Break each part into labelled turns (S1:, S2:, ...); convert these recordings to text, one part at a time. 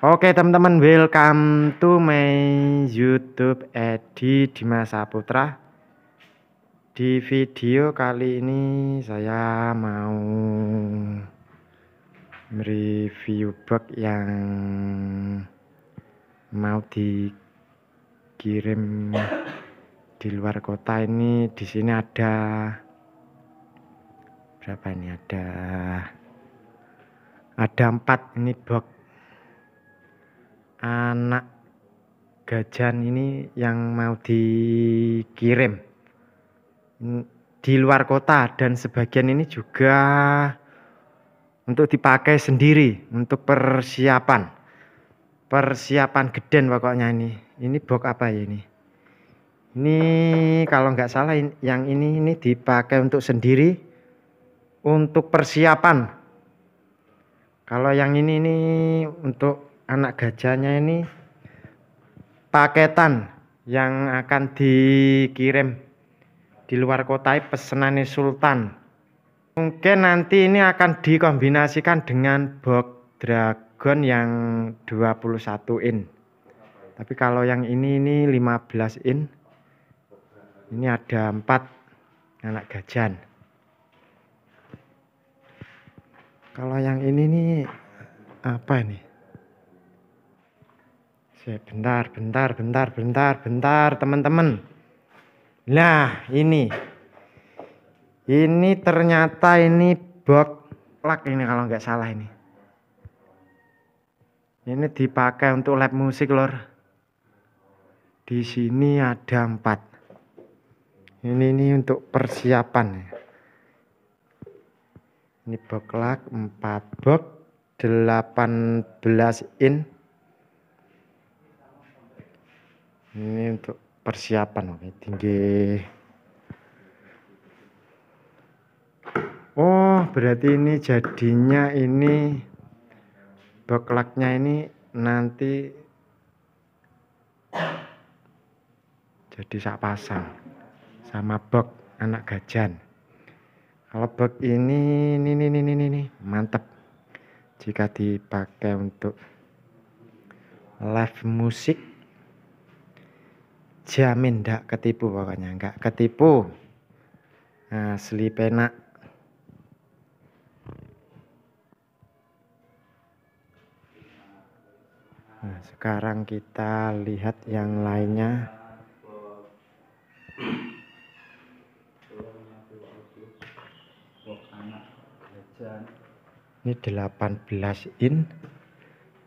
S1: Oke teman-teman, welcome to my YouTube Edi Dimas Saputra. Di video kali ini saya mau review bug yang mau dikirim di luar kota ini. Di sini ada berapa ini? Ada ada empat ini bug anak gajan ini yang mau dikirim di luar kota dan sebagian ini juga untuk dipakai sendiri untuk persiapan persiapan geden pokoknya ini ini box apa ya ini ini kalau nggak salah yang ini ini dipakai untuk sendiri untuk persiapan kalau yang ini ini untuk anak gajahnya ini paketan yang akan dikirim di luar kota pesanan Sultan. Mungkin nanti ini akan dikombinasikan dengan box dragon yang 21 in. Tapi kalau yang ini ini 15 in. Ini ada empat anak gajan. Kalau yang ini nih apa nih? Bentar, bentar, bentar, bentar, bentar, teman-teman. Nah, ini. Ini ternyata ini box plug ini kalau nggak salah ini. Ini dipakai untuk lab musik, Lor. Di sini ada empat. Ini ini untuk persiapan ya. Ini box plug 4 box 18 in ini untuk persiapan oke tinggi oh berarti ini jadinya ini beklaknya ini nanti jadi sak pasang sama bok anak gajan kalau bok ini ini ini ini ini mantap jika dipakai untuk live musik jamin ndak ketipu pokoknya nggak ketipu asli nah, penak nah, sekarang kita lihat yang lainnya ini 18 in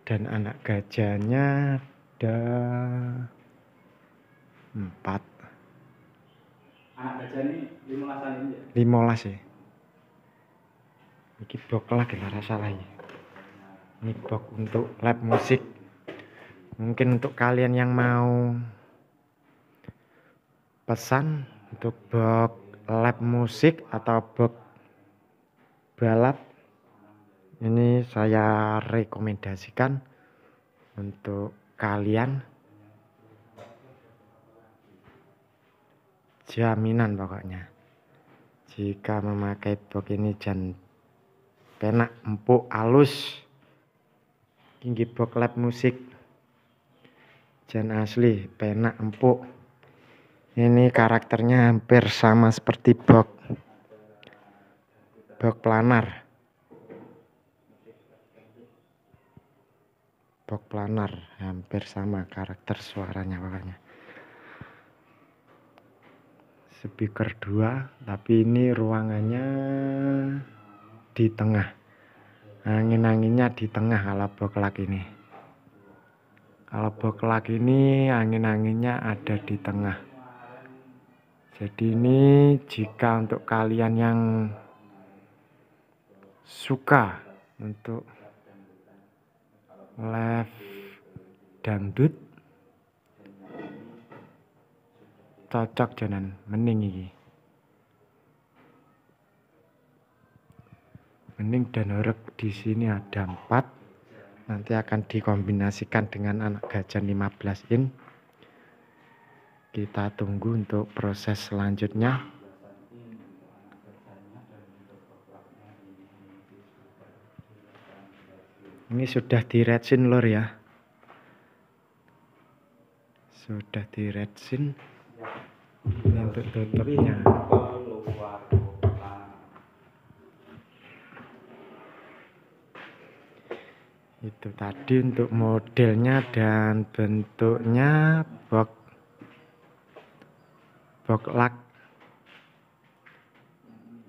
S1: dan anak gajahnya ada Empat. Anak gajah ini limolasan ini ya? Limolas ya. Ini bok lah kita salahnya. Ini bok untuk lab musik. Mungkin untuk kalian yang mau pesan untuk bok lab musik atau bok balap ini saya rekomendasikan untuk kalian jaminan pokoknya jika memakai box ini jan penak empuk halus tinggi box lab musik jan asli penak empuk ini karakternya hampir sama seperti bok bok planar bok planar hampir sama karakter suaranya pokoknya speaker 2 tapi ini ruangannya di tengah angin-anginnya di tengah kalau boklak ini kalau boklak ini angin-anginnya ada di tengah jadi ini jika untuk kalian yang suka untuk live dangdut cacak janan mending iki mending dan horek di sini ada empat nanti akan dikombinasikan dengan anak gajah 15 in kita tunggu untuk proses selanjutnya ini sudah di resin lor ya sudah di resin Ya. itu tadi untuk modelnya dan bentuknya box box lak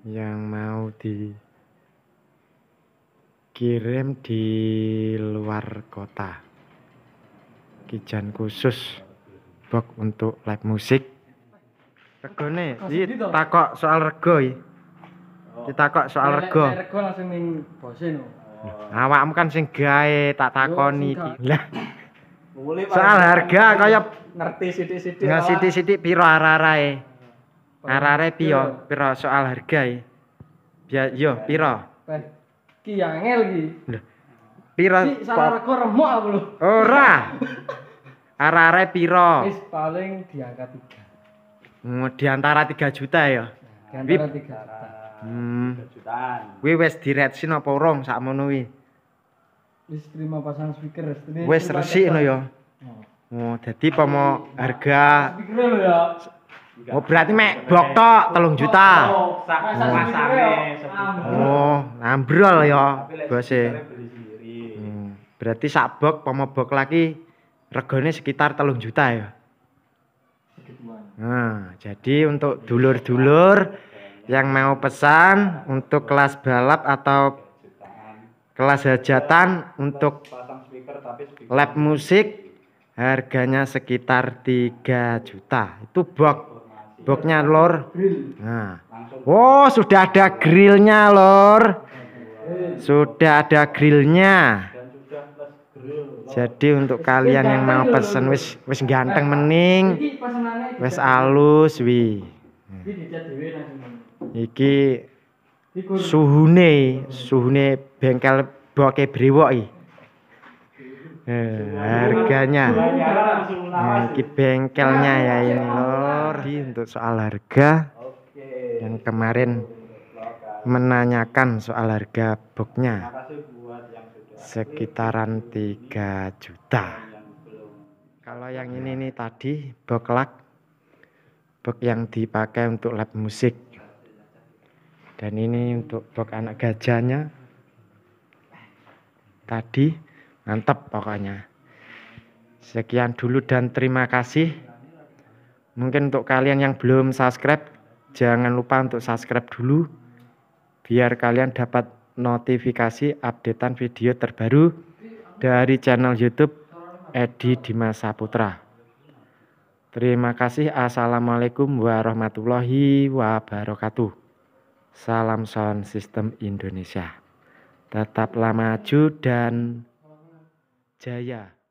S1: yang mau dikirim di luar kota kijan khusus box untuk live musik Rego nih, oh, iki takok soal rego iki oh. ditakok soal rego rego langsung ning bose awak nah, awakmu kan sing gawe tak takoni lah soal harga kaya ngerti sithik-sithik ya sithik-sithik piro ararae ararae piro piro soal harga iki biar yo piro ki angel ki piro salah rego remuk aku lho ora ararae piro wis paling diangkat 3 Hmm, di antara 3 juta ya. Di antara 3 juta. Hmm. 3 jutaan. Kuwi wis diretsin apa urung sakmono kuwi? Wis terima pasang speaker resine. Wis resik ngono ya. Oh. oh, dadi apa mau harga speaker ya. Oh berarti mek blok tok 3 juta. Sak pasane. Ya? Oh, ambrol ya bose. Hmm, berarti sak blok bok lagi regane sekitar telung juta ya. Nah, jadi untuk dulur-dulur yang mau pesan untuk kelas balap atau kelas hajatan untuk lab musik harganya sekitar 3 juta. Itu box boxnya lor. Nah. Oh, sudah ada grillnya lor. Sudah ada grillnya. Jadi untuk kalian yang mau pesen wis wis ganteng mening, wis alus wi. Iki suhune suhune bengkel boke brewok iki. Eh, harganya nah, ini bengkelnya ya ini lor Jadi untuk soal harga yang kemarin menanyakan soal harga boxnya sekitaran 3 juta kalau yang ini nih tadi lag box yang dipakai untuk lab musik dan ini untuk box anak gajahnya tadi mantap pokoknya sekian dulu dan terima kasih mungkin untuk kalian yang belum subscribe jangan lupa untuk subscribe dulu biar kalian dapat notifikasi updatean video terbaru dari channel YouTube Edi Dimas Saputra. Terima kasih. Assalamualaikum warahmatullahi wabarakatuh. Salam sound system Indonesia. Tetaplah maju dan jaya.